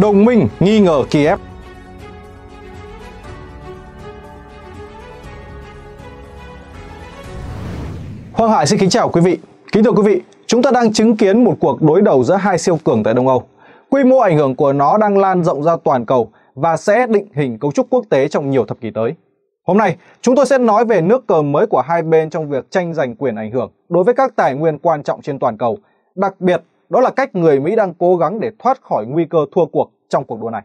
đồng minh nghi ngờ Kiev. Hoàng Hải xin kính chào quý vị. Kính thưa quý vị, chúng ta đang chứng kiến một cuộc đối đầu giữa hai siêu cường tại Đông Âu. Quy mô ảnh hưởng của nó đang lan rộng ra toàn cầu và sẽ định hình cấu trúc quốc tế trong nhiều thập kỷ tới. Hôm nay, chúng tôi sẽ nói về nước cờ mới của hai bên trong việc tranh giành quyền ảnh hưởng đối với các tài nguyên quan trọng trên toàn cầu, đặc biệt đó là cách người Mỹ đang cố gắng để thoát khỏi nguy cơ thua cuộc trong cuộc đua này.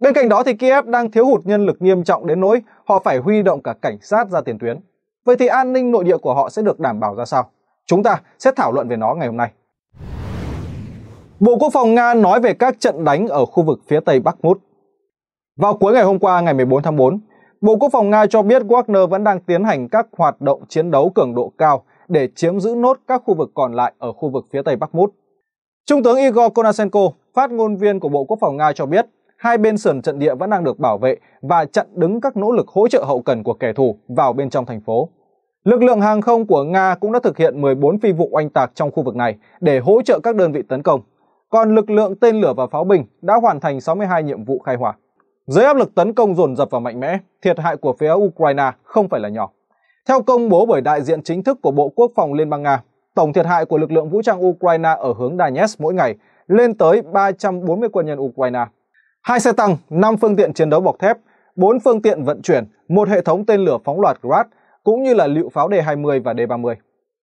Bên cạnh đó thì Kiev đang thiếu hụt nhân lực nghiêm trọng đến nỗi họ phải huy động cả cảnh sát ra tiền tuyến. Vậy thì an ninh nội địa của họ sẽ được đảm bảo ra sao? Chúng ta sẽ thảo luận về nó ngày hôm nay. Bộ Quốc phòng Nga nói về các trận đánh ở khu vực phía tây Bắc Mút. Vào cuối ngày hôm qua ngày 14 tháng 4, Bộ Quốc phòng Nga cho biết Wagner vẫn đang tiến hành các hoạt động chiến đấu cường độ cao để chiếm giữ nốt các khu vực còn lại ở khu vực phía tây Bắc Mút. Trung tướng Igor Konashenko, phát ngôn viên của Bộ Quốc phòng Nga cho biết, hai bên sườn trận địa vẫn đang được bảo vệ và chặn đứng các nỗ lực hỗ trợ hậu cần của kẻ thù vào bên trong thành phố. Lực lượng hàng không của Nga cũng đã thực hiện 14 phi vụ oanh tạc trong khu vực này để hỗ trợ các đơn vị tấn công. Còn lực lượng tên lửa và pháo binh đã hoàn thành 62 nhiệm vụ khai hỏa. Dưới áp lực tấn công dồn dập và mạnh mẽ, thiệt hại của phía Ukraine không phải là nhỏ. Theo công bố bởi đại diện chính thức của Bộ Quốc phòng Liên bang Nga, tổng thiệt hại của lực lượng vũ trang Ukraine ở hướng Donetsk mỗi ngày lên tới 340 quân nhân Ukraine. Hai xe tăng, 5 phương tiện chiến đấu bọc thép, 4 phương tiện vận chuyển, một hệ thống tên lửa phóng loạt Grad cũng như là lựu pháo D-20 và D-30.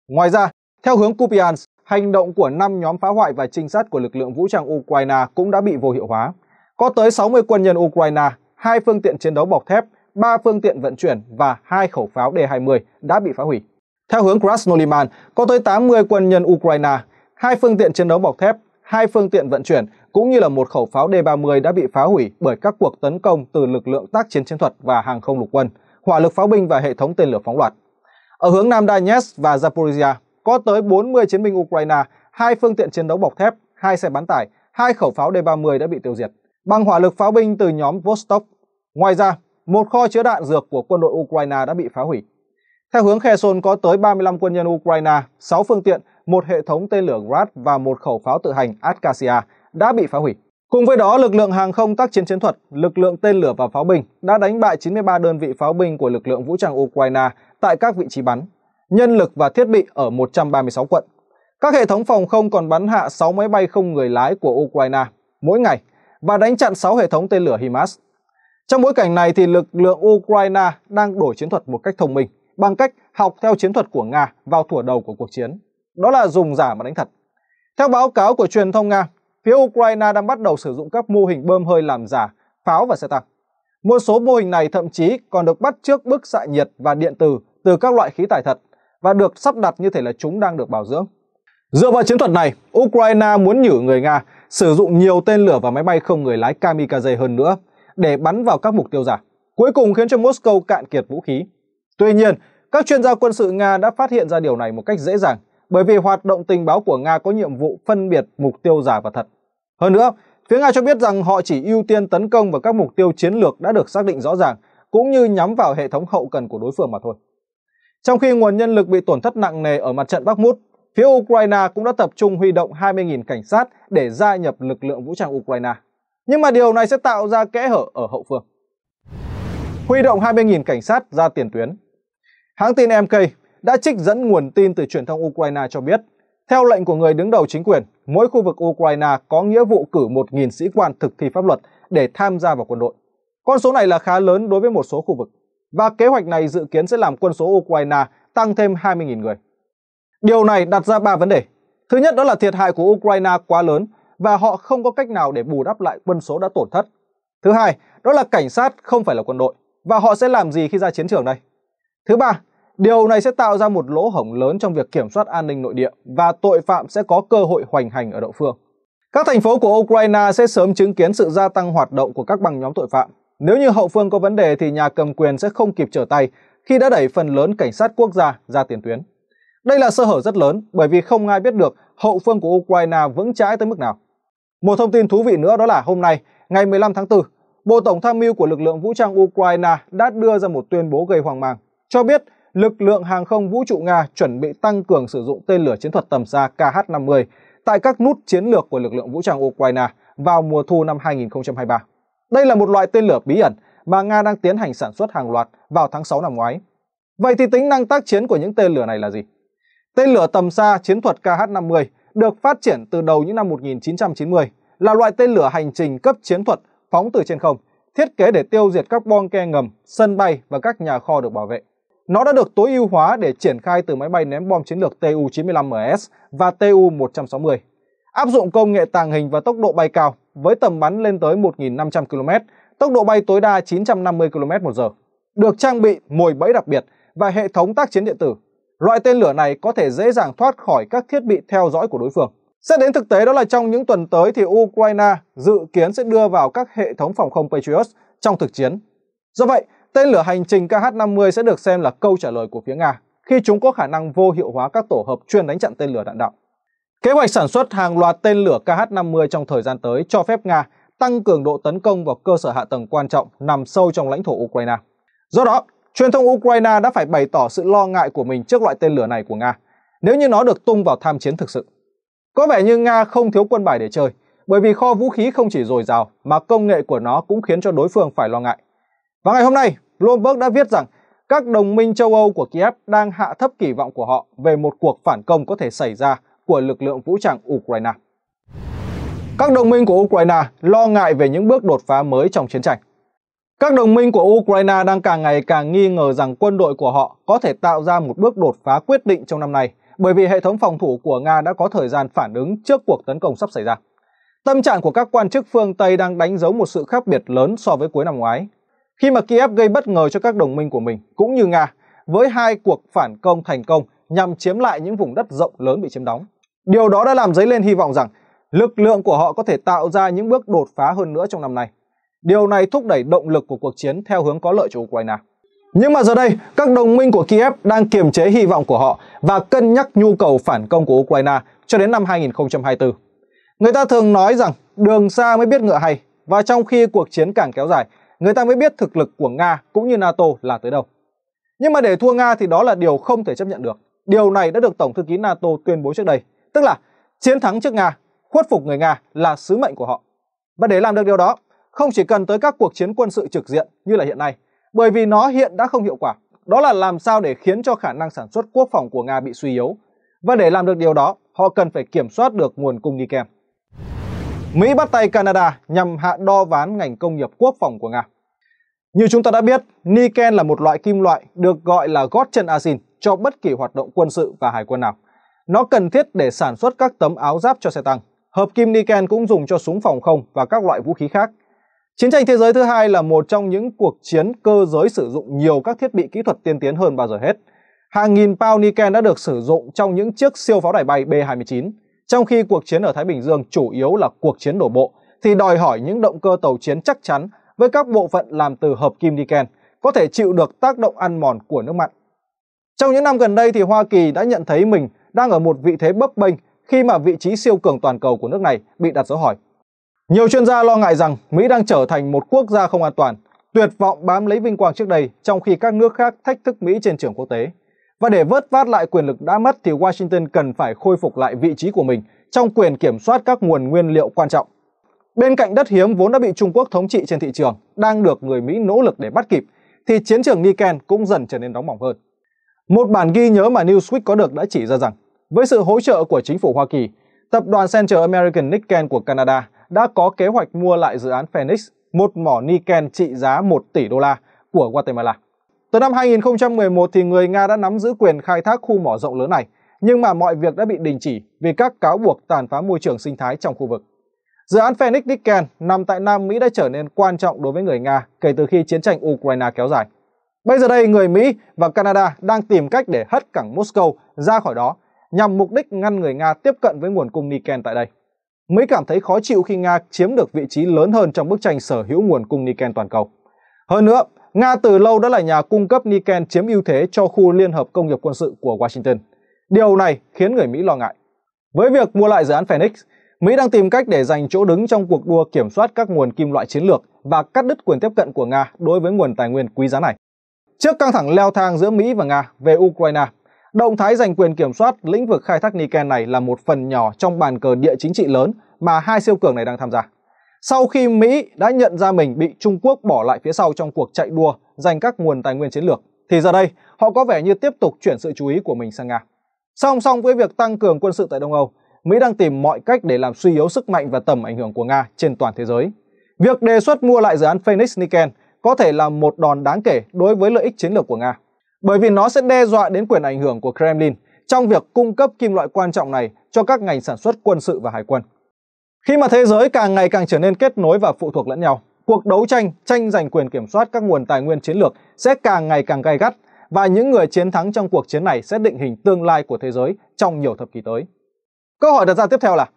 Ngoài ra, theo hướng Kupiansk, hành động của 5 nhóm phá hoại và trinh sát của lực lượng vũ trang Ukraine cũng đã bị vô hiệu hóa. Có tới 60 quân nhân Ukraine, hai phương tiện chiến đấu bọc thép, 3 phương tiện vận chuyển và hai khẩu pháo D-20 đã bị phá hủy. Theo hướng Krasnoliman, có tới 80 quân nhân Ukraine, hai phương tiện chiến đấu bọc thép, hai phương tiện vận chuyển cũng như là một khẩu pháo D-30 đã bị phá hủy bởi các cuộc tấn công từ lực lượng tác chiến chiến thuật và hàng không lục quân, hỏa lực pháo binh và hệ thống tên lửa phóng loạt. Ở hướng Nam Donetsk và Zaporizhia, có tới 40 chiến binh Ukraine, hai phương tiện chiến đấu bọc thép, hai xe bán tải, hai khẩu pháo D-30 đã bị tiêu diệt bằng hỏa lực pháo binh từ nhóm Vostok. Ngoài ra, một kho chứa đạn dược của quân đội Ukraine đã bị phá hủy. Theo hướng Kherson có tới 35 quân nhân Ukraine, 6 phương tiện, một hệ thống tên lửa Grad và một khẩu pháo tự hành Askasia đã bị phá hủy. Cùng với đó, lực lượng hàng không tác chiến chiến thuật, lực lượng tên lửa và pháo binh đã đánh bại 93 đơn vị pháo binh của lực lượng vũ trang Ukraine tại các vị trí bắn, nhân lực và thiết bị ở 136 quận. Các hệ thống phòng không còn bắn hạ 6 máy bay không người lái của Ukraine mỗi ngày và đánh chặn 6 hệ thống tên lửa HIMARS. Trong bối cảnh này thì lực lượng Ukraine đang đổi chiến thuật một cách thông minh bằng cách học theo chiến thuật của Nga vào thủa đầu của cuộc chiến, đó là dùng giả mà đánh thật. Theo báo cáo của truyền thông Nga, phía Ukraine đang bắt đầu sử dụng các mô hình bơm hơi làm giả, pháo và xe tăng. Một số mô hình này thậm chí còn được bắt trước bức xạ nhiệt và điện từ từ các loại khí tải thật và được sắp đặt như thể là chúng đang được bảo dưỡng. Dựa vào chiến thuật này, Ukraine muốn nhử người Nga sử dụng nhiều tên lửa và máy bay không người lái kamikaze hơn nữa để bắn vào các mục tiêu giả, cuối cùng khiến cho Moscow cạn kiệt vũ khí Tuy nhiên, các chuyên gia quân sự Nga đã phát hiện ra điều này một cách dễ dàng bởi vì hoạt động tình báo của Nga có nhiệm vụ phân biệt mục tiêu giả và thật. Hơn nữa, phía Nga cho biết rằng họ chỉ ưu tiên tấn công vào các mục tiêu chiến lược đã được xác định rõ ràng, cũng như nhắm vào hệ thống hậu cần của đối phương mà thôi. Trong khi nguồn nhân lực bị tổn thất nặng nề ở mặt trận Bắc Mút, phía Ukraine cũng đã tập trung huy động 20.000 cảnh sát để gia nhập lực lượng vũ trang Ukraine. Nhưng mà điều này sẽ tạo ra kẽ hở ở hậu phương. Huy động 20.000 cảnh sát ra tiền tuyến Hãng tin MK đã trích dẫn nguồn tin từ truyền thông Ukraine cho biết, theo lệnh của người đứng đầu chính quyền, mỗi khu vực Ukraine có nghĩa vụ cử 1.000 sĩ quan thực thi pháp luật để tham gia vào quân đội. Con số này là khá lớn đối với một số khu vực, và kế hoạch này dự kiến sẽ làm quân số Ukraine tăng thêm 20.000 người. Điều này đặt ra 3 vấn đề. Thứ nhất đó là thiệt hại của Ukraine quá lớn và họ không có cách nào để bù đắp lại quân số đã tổn thất. Thứ hai, đó là cảnh sát không phải là quân đội và họ sẽ làm gì khi ra chiến trường đây? Thứ ba, điều này sẽ tạo ra một lỗ hổng lớn trong việc kiểm soát an ninh nội địa và tội phạm sẽ có cơ hội hoành hành ở đậu phương. Các thành phố của Ukraine sẽ sớm chứng kiến sự gia tăng hoạt động của các băng nhóm tội phạm. Nếu như hậu phương có vấn đề thì nhà cầm quyền sẽ không kịp trở tay khi đã đẩy phần lớn cảnh sát quốc gia ra tiền tuyến. Đây là sơ hở rất lớn bởi vì không ai biết được hậu phương của Ukraine vững chãi tới mức nào. Một thông tin thú vị nữa đó là hôm nay, ngày 15 tháng 4, Bộ Tổng tham mưu của lực lượng vũ trang Ukraine đã đưa ra một tuyên bố gây hoang mang cho biết lực lượng hàng không vũ trụ Nga chuẩn bị tăng cường sử dụng tên lửa chiến thuật tầm xa KH-50 tại các nút chiến lược của lực lượng vũ trang Ukraine vào mùa thu năm 2023. Đây là một loại tên lửa bí ẩn mà Nga đang tiến hành sản xuất hàng loạt vào tháng 6 năm ngoái. Vậy thì tính năng tác chiến của những tên lửa này là gì? Tên lửa tầm xa chiến thuật KH-50 được phát triển từ đầu những năm 1990, là loại tên lửa hành trình cấp chiến thuật phóng từ trên không, thiết kế để tiêu diệt các bom ke ngầm, sân bay và các nhà kho được bảo vệ. Nó đã được tối ưu hóa để triển khai từ máy bay ném bom chiến lược Tu-95MS và Tu-160. Áp dụng công nghệ tàng hình và tốc độ bay cao với tầm bắn lên tới 1.500 km, tốc độ bay tối đa 950 km/h. Được trang bị mồi bẫy đặc biệt và hệ thống tác chiến điện tử. Loại tên lửa này có thể dễ dàng thoát khỏi các thiết bị theo dõi của đối phương. Xét đến thực tế đó là trong những tuần tới thì Ukraine dự kiến sẽ đưa vào các hệ thống phòng không Patriot trong thực chiến. Do vậy, Tên lửa hành trình KH-50 sẽ được xem là câu trả lời của phía Nga khi chúng có khả năng vô hiệu hóa các tổ hợp chuyên đánh chặn tên lửa đạn đạo. Kế hoạch sản xuất hàng loạt tên lửa KH-50 trong thời gian tới cho phép Nga tăng cường độ tấn công vào cơ sở hạ tầng quan trọng nằm sâu trong lãnh thổ Ukraine. Do đó, truyền thông Ukraine đã phải bày tỏ sự lo ngại của mình trước loại tên lửa này của Nga nếu như nó được tung vào tham chiến thực sự. Có vẻ như Nga không thiếu quân bài để chơi, bởi vì kho vũ khí không chỉ dồi dào mà công nghệ của nó cũng khiến cho đối phương phải lo ngại. Và ngày hôm nay, Bloomberg đã viết rằng các đồng minh châu Âu của Kiev đang hạ thấp kỳ vọng của họ về một cuộc phản công có thể xảy ra của lực lượng vũ trang Ukraine. Các đồng minh của Ukraine lo ngại về những bước đột phá mới trong chiến tranh. Các đồng minh của Ukraine đang càng ngày càng nghi ngờ rằng quân đội của họ có thể tạo ra một bước đột phá quyết định trong năm nay bởi vì hệ thống phòng thủ của Nga đã có thời gian phản ứng trước cuộc tấn công sắp xảy ra. Tâm trạng của các quan chức phương Tây đang đánh dấu một sự khác biệt lớn so với cuối năm ngoái khi mà Kiev gây bất ngờ cho các đồng minh của mình cũng như Nga với hai cuộc phản công thành công nhằm chiếm lại những vùng đất rộng lớn bị chiếm đóng. Điều đó đã làm dấy lên hy vọng rằng lực lượng của họ có thể tạo ra những bước đột phá hơn nữa trong năm nay. Điều này thúc đẩy động lực của cuộc chiến theo hướng có lợi cho Ukraine. Nhưng mà giờ đây, các đồng minh của Kiev đang kiềm chế hy vọng của họ và cân nhắc nhu cầu phản công của Ukraine cho đến năm 2024. Người ta thường nói rằng đường xa mới biết ngựa hay và trong khi cuộc chiến càng kéo dài người ta mới biết thực lực của Nga cũng như NATO là tới đâu. Nhưng mà để thua Nga thì đó là điều không thể chấp nhận được. Điều này đã được Tổng thư ký NATO tuyên bố trước đây, tức là chiến thắng trước Nga, khuất phục người Nga là sứ mệnh của họ. Và để làm được điều đó, không chỉ cần tới các cuộc chiến quân sự trực diện như là hiện nay, bởi vì nó hiện đã không hiệu quả. Đó là làm sao để khiến cho khả năng sản xuất quốc phòng của Nga bị suy yếu. Và để làm được điều đó, họ cần phải kiểm soát được nguồn cung đi kèm. Mỹ bắt tay Canada nhằm hạ đo ván ngành công nghiệp quốc phòng của Nga. Như chúng ta đã biết, Niken là một loại kim loại được gọi là gót chân asin cho bất kỳ hoạt động quân sự và hải quân nào. Nó cần thiết để sản xuất các tấm áo giáp cho xe tăng. Hợp kim Niken cũng dùng cho súng phòng không và các loại vũ khí khác. Chiến tranh thế giới thứ hai là một trong những cuộc chiến cơ giới sử dụng nhiều các thiết bị kỹ thuật tiên tiến hơn bao giờ hết. Hàng nghìn pound Niken đã được sử dụng trong những chiếc siêu pháo đài bay B-29, trong khi cuộc chiến ở Thái Bình Dương chủ yếu là cuộc chiến đổ bộ, thì đòi hỏi những động cơ tàu chiến chắc chắn với các bộ phận làm từ hợp kim niken có thể chịu được tác động ăn mòn của nước mặn. Trong những năm gần đây thì Hoa Kỳ đã nhận thấy mình đang ở một vị thế bấp bênh khi mà vị trí siêu cường toàn cầu của nước này bị đặt dấu hỏi. Nhiều chuyên gia lo ngại rằng Mỹ đang trở thành một quốc gia không an toàn, tuyệt vọng bám lấy vinh quang trước đây trong khi các nước khác thách thức Mỹ trên trường quốc tế. Và để vớt vát lại quyền lực đã mất thì Washington cần phải khôi phục lại vị trí của mình trong quyền kiểm soát các nguồn nguyên liệu quan trọng. Bên cạnh đất hiếm vốn đã bị Trung Quốc thống trị trên thị trường, đang được người Mỹ nỗ lực để bắt kịp, thì chiến trường Niken cũng dần trở nên đóng mỏng hơn. Một bản ghi nhớ mà Newsweek có được đã chỉ ra rằng, với sự hỗ trợ của chính phủ Hoa Kỳ, tập đoàn Central American Nickel của Canada đã có kế hoạch mua lại dự án Phoenix, một mỏ Niken trị giá 1 tỷ đô la của Guatemala. Từ năm 2011 thì người Nga đã nắm giữ quyền khai thác khu mỏ rộng lớn này, nhưng mà mọi việc đã bị đình chỉ vì các cáo buộc tàn phá môi trường sinh thái trong khu vực. Dự án Phoenix Nickel nằm tại Nam Mỹ đã trở nên quan trọng đối với người Nga kể từ khi chiến tranh Ukraine kéo dài. Bây giờ đây, người Mỹ và Canada đang tìm cách để hất cảng Moscow ra khỏi đó nhằm mục đích ngăn người Nga tiếp cận với nguồn cung Nickel tại đây. Mỹ cảm thấy khó chịu khi Nga chiếm được vị trí lớn hơn trong bức tranh sở hữu nguồn cung Nickel toàn cầu. Hơn nữa, Nga từ lâu đã là nhà cung cấp Niken chiếm ưu thế cho khu liên hợp công nghiệp quân sự của Washington. Điều này khiến người Mỹ lo ngại. Với việc mua lại dự án Phoenix, Mỹ đang tìm cách để giành chỗ đứng trong cuộc đua kiểm soát các nguồn kim loại chiến lược và cắt đứt quyền tiếp cận của Nga đối với nguồn tài nguyên quý giá này. Trước căng thẳng leo thang giữa Mỹ và Nga về Ukraine, động thái giành quyền kiểm soát lĩnh vực khai thác Niken này là một phần nhỏ trong bàn cờ địa chính trị lớn mà hai siêu cường này đang tham gia sau khi Mỹ đã nhận ra mình bị Trung Quốc bỏ lại phía sau trong cuộc chạy đua giành các nguồn tài nguyên chiến lược, thì giờ đây họ có vẻ như tiếp tục chuyển sự chú ý của mình sang Nga. Song song với việc tăng cường quân sự tại Đông Âu, Mỹ đang tìm mọi cách để làm suy yếu sức mạnh và tầm ảnh hưởng của Nga trên toàn thế giới. Việc đề xuất mua lại dự án Phoenix Nickel có thể là một đòn đáng kể đối với lợi ích chiến lược của Nga, bởi vì nó sẽ đe dọa đến quyền ảnh hưởng của Kremlin trong việc cung cấp kim loại quan trọng này cho các ngành sản xuất quân sự và hải quân. Khi mà thế giới càng ngày càng trở nên kết nối và phụ thuộc lẫn nhau, cuộc đấu tranh tranh giành quyền kiểm soát các nguồn tài nguyên chiến lược sẽ càng ngày càng gay gắt và những người chiến thắng trong cuộc chiến này sẽ định hình tương lai của thế giới trong nhiều thập kỷ tới. Câu hỏi đặt ra tiếp theo là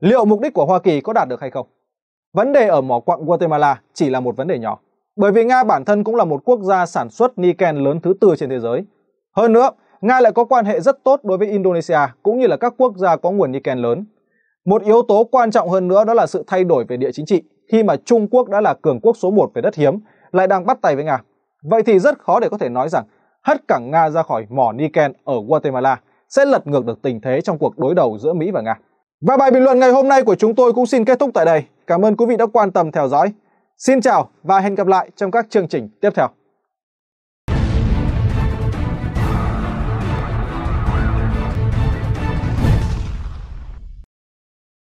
liệu mục đích của Hoa Kỳ có đạt được hay không? Vấn đề ở mỏ quặng Guatemala chỉ là một vấn đề nhỏ, bởi vì Nga bản thân cũng là một quốc gia sản xuất niken lớn thứ tư trên thế giới. Hơn nữa, Nga lại có quan hệ rất tốt đối với Indonesia cũng như là các quốc gia có nguồn niken lớn. Một yếu tố quan trọng hơn nữa đó là sự thay đổi về địa chính trị khi mà Trung Quốc đã là cường quốc số 1 về đất hiếm lại đang bắt tay với Nga. Vậy thì rất khó để có thể nói rằng hất cẳng Nga ra khỏi mỏ Niken ở Guatemala sẽ lật ngược được tình thế trong cuộc đối đầu giữa Mỹ và Nga. Và bài bình luận ngày hôm nay của chúng tôi cũng xin kết thúc tại đây. Cảm ơn quý vị đã quan tâm theo dõi. Xin chào và hẹn gặp lại trong các chương trình tiếp theo.